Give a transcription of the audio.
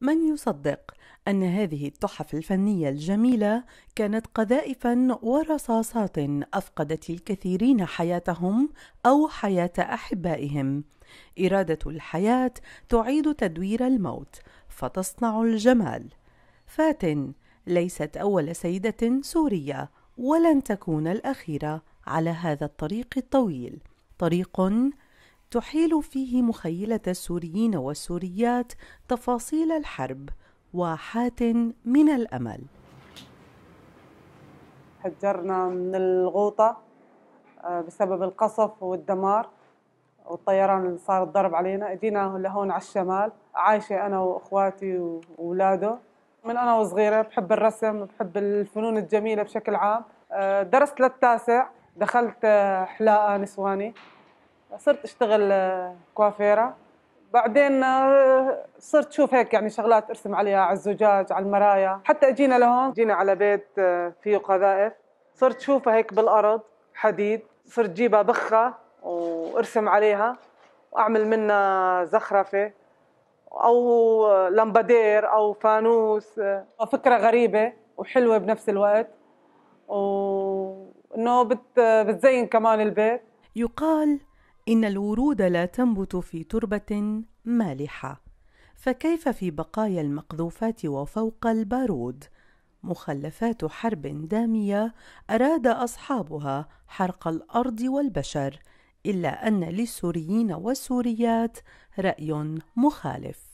من يصدق أن هذه التحف الفنية الجميلة كانت قذائفا ورصاصات أفقدت الكثيرين حياتهم أو حياة أحبائهم إرادة الحياة تعيد تدوير الموت فتصنع الجمال فاتن ليست أول سيدة سورية ولن تكون الأخيرة على هذا الطريق الطويل طريق تحيل فيه مخيلة السوريين والسوريات تفاصيل الحرب واحات من الأمل هجرنا من الغوطة آه، بسبب القصف والدمار والطيران اللي صار الضرب علينا اجينا لهون على الشمال عايشة أنا وإخواتي وأولاده من أنا وصغيرة بحب الرسم بحب الفنون الجميلة بشكل عام آه، درست للتاسع دخلت آه، حلاقة نسواني صرت اشتغل آه، كوافيره بعدين آه، صرت شوف هيك يعني شغلات ارسم عليها على الزجاج على المرايا حتى اجينا لهون جينا على بيت آه، فيه قذائف صرت شوفها هيك بالارض حديد صرت جيبها بخه وارسم عليها واعمل منها زخرفه او لمبادير او فانوس فكره غريبه وحلوه بنفس الوقت وانه بتزين كمان البيت يقال إن الورود لا تنبت في تربة مالحة، فكيف في بقايا المقذوفات وفوق البارود؟ مخلفات حرب دامية أراد أصحابها حرق الأرض والبشر، إلا أن للسوريين والسوريات رأي مخالف.